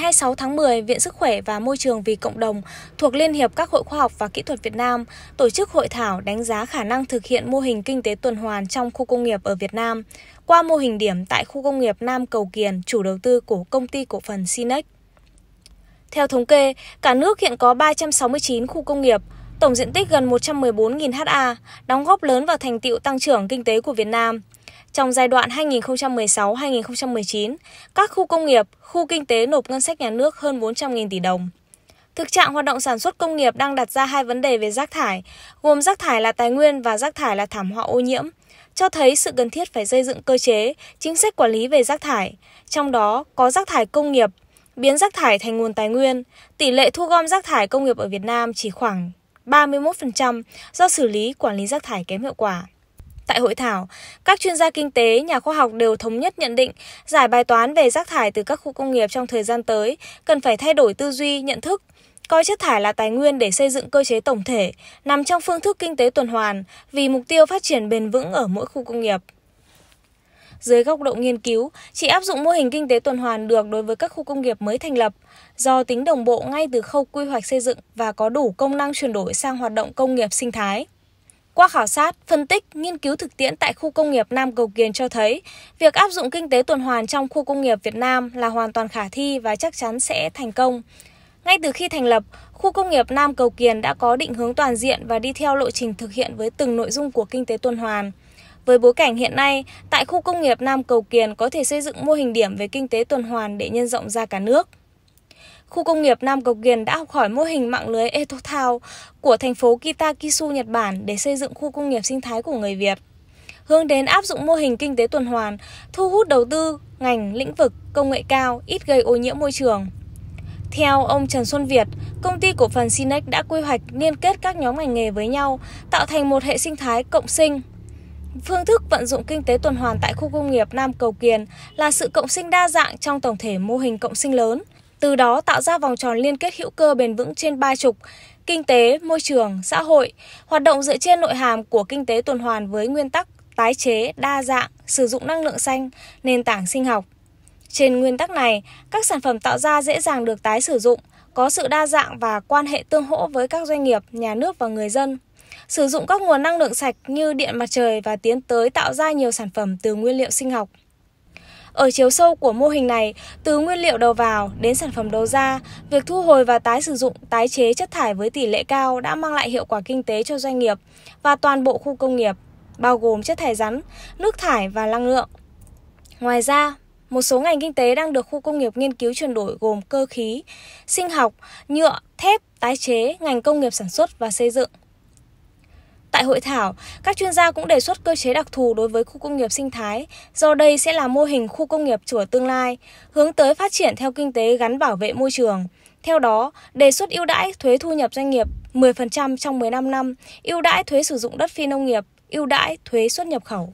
26 tháng 10, Viện Sức khỏe và Môi trường vì Cộng đồng thuộc Liên hiệp các Hội Khoa học và Kỹ thuật Việt Nam tổ chức hội thảo đánh giá khả năng thực hiện mô hình kinh tế tuần hoàn trong khu công nghiệp ở Việt Nam qua mô hình điểm tại khu công nghiệp Nam Cầu Kiền, chủ đầu tư của công ty cổ phần Sinex. Theo thống kê, cả nước hiện có 369 khu công nghiệp, tổng diện tích gần 114.000 ha, đóng góp lớn vào thành tiệu tăng trưởng kinh tế của Việt Nam – trong giai đoạn 2016-2019, các khu công nghiệp, khu kinh tế nộp ngân sách nhà nước hơn 400.000 tỷ đồng. Thực trạng hoạt động sản xuất công nghiệp đang đặt ra hai vấn đề về rác thải, gồm rác thải là tài nguyên và rác thải là thảm họa ô nhiễm, cho thấy sự cần thiết phải xây dựng cơ chế, chính sách quản lý về rác thải, trong đó có rác thải công nghiệp, biến rác thải thành nguồn tài nguyên. Tỷ lệ thu gom rác thải công nghiệp ở Việt Nam chỉ khoảng 31% do xử lý quản lý rác thải kém hiệu quả. Tại hội thảo, các chuyên gia kinh tế, nhà khoa học đều thống nhất nhận định giải bài toán về rác thải từ các khu công nghiệp trong thời gian tới cần phải thay đổi tư duy, nhận thức, coi chất thải là tài nguyên để xây dựng cơ chế tổng thể nằm trong phương thức kinh tế tuần hoàn vì mục tiêu phát triển bền vững ở mỗi khu công nghiệp. Dưới góc độ nghiên cứu, chỉ áp dụng mô hình kinh tế tuần hoàn được đối với các khu công nghiệp mới thành lập, do tính đồng bộ ngay từ khâu quy hoạch xây dựng và có đủ công năng chuyển đổi sang hoạt động công nghiệp sinh thái. Qua khảo sát, phân tích, nghiên cứu thực tiễn tại khu công nghiệp Nam Cầu Kiền cho thấy, việc áp dụng kinh tế tuần hoàn trong khu công nghiệp Việt Nam là hoàn toàn khả thi và chắc chắn sẽ thành công. Ngay từ khi thành lập, khu công nghiệp Nam Cầu Kiền đã có định hướng toàn diện và đi theo lộ trình thực hiện với từng nội dung của kinh tế tuần hoàn. Với bối cảnh hiện nay, tại khu công nghiệp Nam Cầu Kiền có thể xây dựng mô hình điểm về kinh tế tuần hoàn để nhân rộng ra cả nước. Khu công nghiệp Nam Cộc Kiền đã học hỏi mô hình mạng lưới Etothao của thành phố Kitakisu, Nhật Bản để xây dựng khu công nghiệp sinh thái của người Việt. Hướng đến áp dụng mô hình kinh tế tuần hoàn, thu hút đầu tư, ngành, lĩnh vực, công nghệ cao, ít gây ô nhiễm môi trường. Theo ông Trần Xuân Việt, công ty cổ phần Sinex đã quy hoạch liên kết các nhóm ngành nghề với nhau, tạo thành một hệ sinh thái cộng sinh. Phương thức vận dụng kinh tế tuần hoàn tại khu công nghiệp Nam Cầu Kiền là sự cộng sinh đa dạng trong tổng thể mô hình cộng sinh lớn, từ đó tạo ra vòng tròn liên kết hữu cơ bền vững trên ba trục kinh tế, môi trường, xã hội, hoạt động dựa trên nội hàm của kinh tế tuần hoàn với nguyên tắc tái chế, đa dạng, sử dụng năng lượng xanh, nền tảng sinh học. Trên nguyên tắc này, các sản phẩm tạo ra dễ dàng được tái sử dụng, có sự đa dạng và quan hệ tương hỗ với các doanh nghiệp, nhà nước và người dân. Sử dụng các nguồn năng lượng sạch như điện mặt trời và tiến tới tạo ra nhiều sản phẩm từ nguyên liệu sinh học. Ở chiều sâu của mô hình này, từ nguyên liệu đầu vào đến sản phẩm đầu ra, việc thu hồi và tái sử dụng, tái chế chất thải với tỷ lệ cao đã mang lại hiệu quả kinh tế cho doanh nghiệp và toàn bộ khu công nghiệp, bao gồm chất thải rắn, nước thải và năng lượng. Ngoài ra, một số ngành kinh tế đang được khu công nghiệp nghiên cứu chuyển đổi gồm cơ khí, sinh học, nhựa, thép, tái chế, ngành công nghiệp sản xuất và xây dựng. Tại hội thảo, các chuyên gia cũng đề xuất cơ chế đặc thù đối với khu công nghiệp sinh thái, do đây sẽ là mô hình khu công nghiệp chủa tương lai, hướng tới phát triển theo kinh tế gắn bảo vệ môi trường. Theo đó, đề xuất ưu đãi thuế thu nhập doanh nghiệp 10% trong 15 năm, ưu đãi thuế sử dụng đất phi nông nghiệp, ưu đãi thuế xuất nhập khẩu.